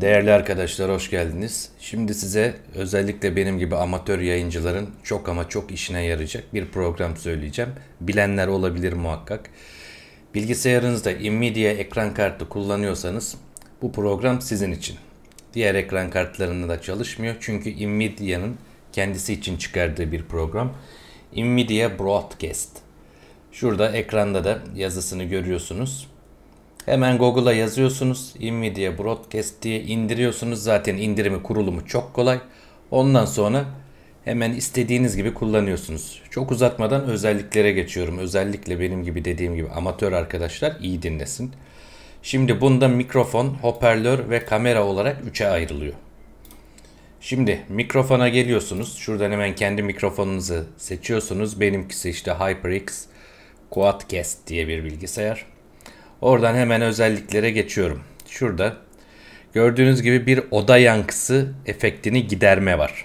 Değerli arkadaşlar hoş geldiniz. Şimdi size özellikle benim gibi amatör yayıncıların çok ama çok işine yarayacak bir program söyleyeceğim. Bilenler olabilir muhakkak. Bilgisayarınızda Nvidia ekran kartı kullanıyorsanız bu program sizin için. Diğer ekran kartlarında da çalışmıyor çünkü Nvidia'nın kendisi için çıkardığı bir program. Nvidia Broadcast. Şurada ekranda da yazısını görüyorsunuz. Hemen Google'a yazıyorsunuz. Nvidia Broadcast diye indiriyorsunuz. Zaten indirimi kurulumu çok kolay. Ondan sonra hemen istediğiniz gibi kullanıyorsunuz. Çok uzatmadan özelliklere geçiyorum. Özellikle benim gibi dediğim gibi amatör arkadaşlar iyi dinlesin. Şimdi bunda mikrofon, hoparlör ve kamera olarak 3'e ayrılıyor. Şimdi mikrofona geliyorsunuz. Şuradan hemen kendi mikrofonunuzu seçiyorsunuz. Benimkisi işte HyperX Quadcast diye bir bilgisayar. Oradan hemen özelliklere geçiyorum. Şurada gördüğünüz gibi bir oda yankısı efektini giderme var.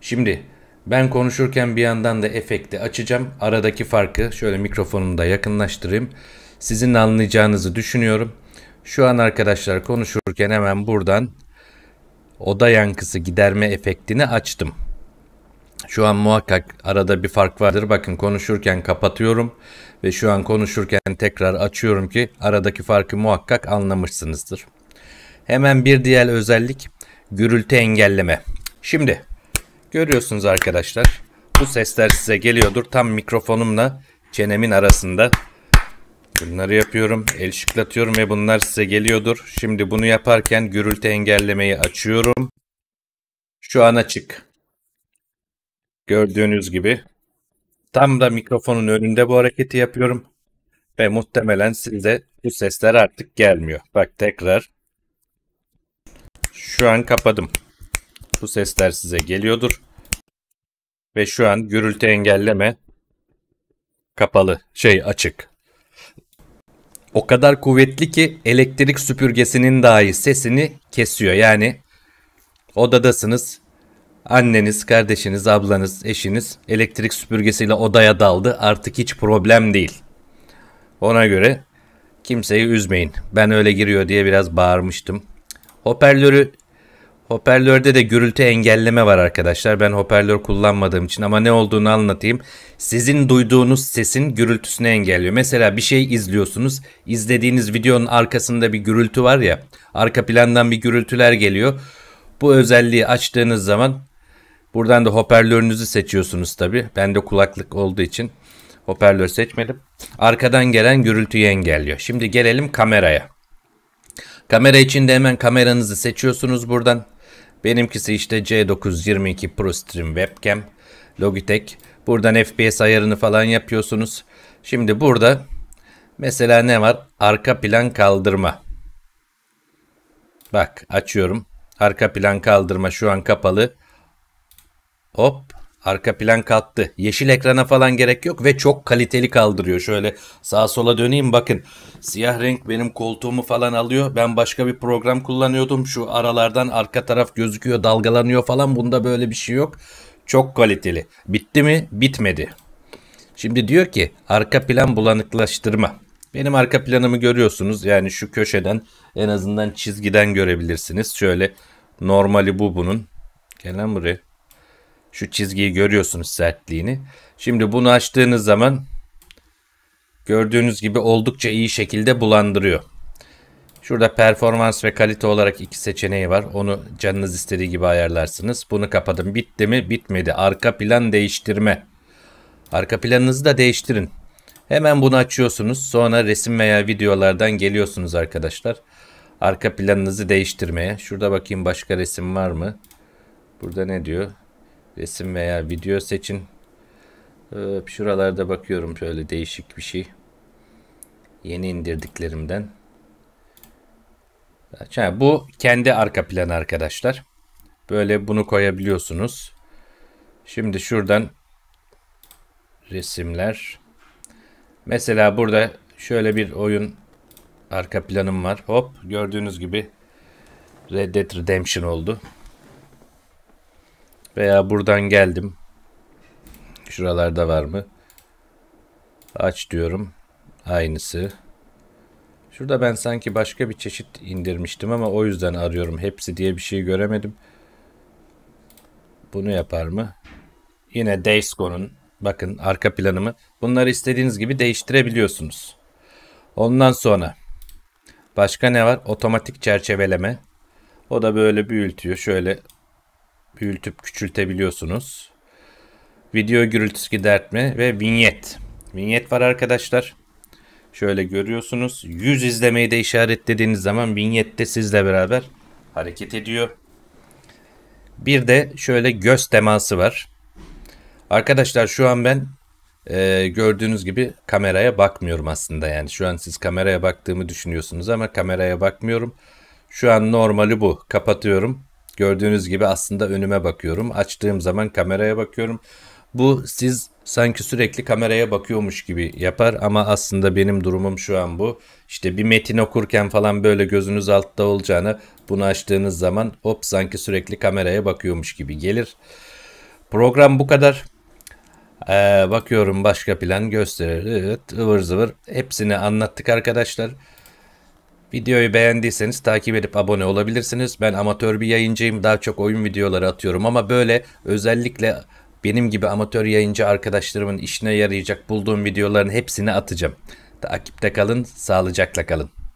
Şimdi ben konuşurken bir yandan da efekti açacağım. Aradaki farkı şöyle mikrofonumu da yakınlaştırayım. Sizin anlayacağınızı düşünüyorum. Şu an arkadaşlar konuşurken hemen buradan oda yankısı giderme efektini açtım. Şu an muhakkak arada bir fark vardır. Bakın konuşurken kapatıyorum ve şu an konuşurken tekrar açıyorum ki aradaki farkı muhakkak anlamışsınızdır. Hemen bir diğer özellik gürültü engelleme. Şimdi görüyorsunuz arkadaşlar bu sesler size geliyordur. Tam mikrofonumla çenemin arasında bunları yapıyorum. El şıklatıyorum ve bunlar size geliyordur. Şimdi bunu yaparken gürültü engellemeyi açıyorum. Şu an açık. Gördüğünüz gibi Tam da mikrofonun önünde bu hareketi yapıyorum. Ve muhtemelen size bu sesler artık gelmiyor. Bak tekrar. Şu an kapadım. Bu sesler size geliyordur. Ve şu an gürültü engelleme kapalı, şey açık. O kadar kuvvetli ki elektrik süpürgesinin dahi sesini kesiyor. Yani odadasınız, anneniz, kardeşiniz, ablanız, eşiniz elektrik süpürgesiyle odaya daldı. Artık hiç problem değil. Ona göre kimseyi üzmeyin. Ben öyle giriyor diye biraz bağırmıştım. Hoparlörü Hoparlörde de gürültü engelleme var arkadaşlar. Ben hoparlör kullanmadığım için ama ne olduğunu anlatayım. Sizin duyduğunuz sesin gürültüsünü engelliyor. Mesela bir şey izliyorsunuz. İzlediğiniz videonun arkasında bir gürültü var ya. Arka plandan bir gürültüler geliyor. Bu özelliği açtığınız zaman Buradan da hoparlörünüzü seçiyorsunuz tabi. Ben de kulaklık olduğu için hoparlör seçmedim. Arkadan gelen gürültüyü engelliyor. Şimdi gelelim kameraya. Kamera içinde hemen kameranızı seçiyorsunuz buradan. Benimkisi işte C922 Pro Stream Webcam Logitech. Buradan FPS ayarını falan yapıyorsunuz. Şimdi burada mesela ne var? Arka plan kaldırma. Bak açıyorum. Arka plan kaldırma şu an kapalı. Hop arka plan kalktı. Yeşil ekrana falan gerek yok ve çok kaliteli kaldırıyor. Şöyle sağa sola döneyim bakın. Siyah renk benim koltuğumu falan alıyor. Ben başka bir program kullanıyordum. Şu aralardan arka taraf gözüküyor dalgalanıyor falan. Bunda böyle bir şey yok. Çok kaliteli. Bitti mi? Bitmedi. Şimdi diyor ki arka plan bulanıklaştırma. Benim arka planımı görüyorsunuz. Yani şu köşeden en azından çizgiden görebilirsiniz. Şöyle normali bu bunun. Gel lan buraya. Şu çizgiyi görüyorsunuz sertliğini. Şimdi bunu açtığınız zaman gördüğünüz gibi oldukça iyi şekilde bulandırıyor. Şurada performans ve kalite olarak iki seçeneği var. Onu canınız istediği gibi ayarlarsınız. Bunu kapadım. Bitti mi? Bitmedi. Arka plan değiştirme. Arka planınızı da değiştirin. Hemen bunu açıyorsunuz. Sonra resim veya videolardan geliyorsunuz arkadaşlar. Arka planınızı değiştirmeye. Şurada bakayım başka resim var mı? Burada ne diyor? Resim veya video seçin. Ee, şuralarda bakıyorum şöyle değişik bir şey. Yeni indirdiklerimden. bu kendi arka planı arkadaşlar. Böyle bunu koyabiliyorsunuz. Şimdi şuradan resimler. Mesela burada şöyle bir oyun arka planım var. Hop gördüğünüz gibi Red Dead Redemption oldu. Veya buradan geldim. Şuralarda var mı? Aç diyorum. Aynısı. Şurada ben sanki başka bir çeşit indirmiştim ama o yüzden arıyorum. Hepsi diye bir şey göremedim. Bunu yapar mı? Yine Daysco'nun bakın arka planımı. Bunları istediğiniz gibi değiştirebiliyorsunuz. Ondan sonra başka ne var? Otomatik çerçeveleme. O da böyle büyütüyor. Şöyle büyütüp küçültebiliyorsunuz. Video gürültüsü gidertme ve vinyet. Vinyet var arkadaşlar. Şöyle görüyorsunuz. 100 izlemeyi de işaretlediğiniz zaman vinyet de sizle beraber hareket ediyor. Bir de şöyle göz teması var. Arkadaşlar şu an ben e, gördüğünüz gibi kameraya bakmıyorum aslında yani. Şu an siz kameraya baktığımı düşünüyorsunuz ama kameraya bakmıyorum. Şu an normali bu. Kapatıyorum. Gördüğünüz gibi aslında önüme bakıyorum. Açtığım zaman kameraya bakıyorum. Bu siz sanki sürekli kameraya bakıyormuş gibi yapar ama aslında benim durumum şu an bu. İşte bir metin okurken falan böyle gözünüz altta olacağını bunu açtığınız zaman hop sanki sürekli kameraya bakıyormuş gibi gelir. Program bu kadar. Ee, bakıyorum başka plan gösterir. Evet, ıvır zıvır. Hepsini anlattık arkadaşlar. Videoyu beğendiyseniz takip edip abone olabilirsiniz. Ben amatör bir yayıncıyım. Daha çok oyun videoları atıyorum ama böyle özellikle benim gibi amatör yayıncı arkadaşlarımın işine yarayacak bulduğum videoların hepsini atacağım. Takipte kalın, sağlıcakla kalın.